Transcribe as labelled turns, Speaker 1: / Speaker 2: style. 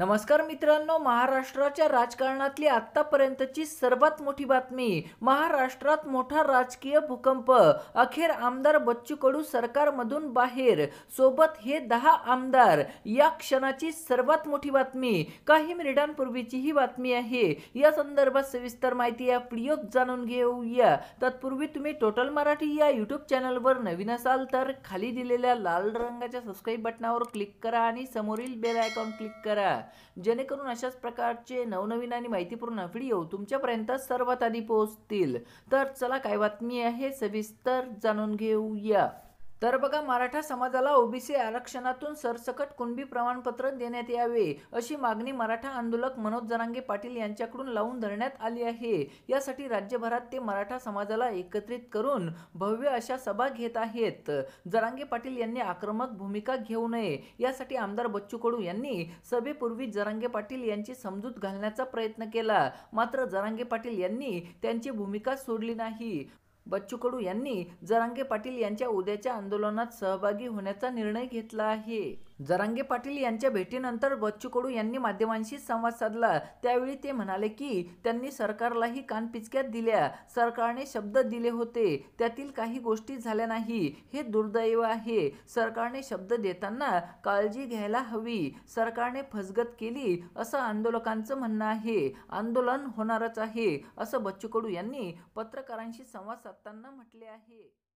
Speaker 1: नमस्कार मित्रांनो महाराष्ट्राच्या राजकारणातली आत्तापर्यंतची सर्वात मोठी बातमी महाराष्ट्रात मोठा राजकीय भूकंप अखेर आमदार बच्चू कडू सरकारमधून बाहेर सोबत हे दहा आमदार या क्षणाची सर्वात मोठी बातमी काही मिनिटांपूर्वीची ही बातमी आहे या संदर्भात सविस्तर माहिती या प्रियोग जाणून घेऊया तत्पूर्वी तुम्ही टोटल मराठी या यूट्यूब चॅनलवर नवीन असाल तर खाली दिलेल्या लाल रंगाच्या सबस्क्राईब बटनावर क्लिक करा आणि समोरील बेल आयकॉन क्लिक करा जेणेकरून अशाच प्रकारचे नवनवीन आणि माहितीपूर्ण व्हिडिओ तुमच्यापर्यंत सर्वात आधी पोहोचतील तर चला काय बातमी आहे सविस्तर जाणून घेऊया तर बघा मराठा समाजाला ओबीसी आरक्षणातून सरसकट कुणबी प्रमाणपत्र देण्यात यावे अशी मागणी मराठा आंदोलक मनोज जरांगे पाटील यांच्याकडून लावून धरण्यात आली आहे यासाठी राज्यभरात ते मराठा समाजाला एकत्रित करून भव्य अशा सभा घेत आहेत जरांगे पाटील यांनी आक्रमक भूमिका घेऊ नये यासाठी आमदार बच्चू कडू यांनी सभेपूर्वी जरांगे पाटील यांची समजूत घालण्याचा प्रयत्न केला मात्र जरांगे पाटील यांनी त्यांची भूमिका सोडली नाही बच्चू कडू यांनी जरांगे पाटील यांच्या उद्याच्या आंदोलनात सहभागी होण्याचा निर्णय घेतला आहे जरांगे पाटील यांच्या भेटीनंतर बच्चू कडू यांनी माध्यमांशी संवाद साधला त्यावेळी ते म्हणाले की त्यांनी सरकारलाही कानपिचक्यात दिल्या सरकारने शब्द दिले होते त्यातील काही गोष्टी झाल्या नाही हे दुर्दैव आहे सरकारने शब्द देताना काळजी घ्यायला हवी सरकारने फसगत केली असं आंदोलकांचं म्हणणं आहे आंदोलन होणारच आहे असं बच्चू कडू यांनी पत्रकारांशी संवाद साधताना म्हटले आहे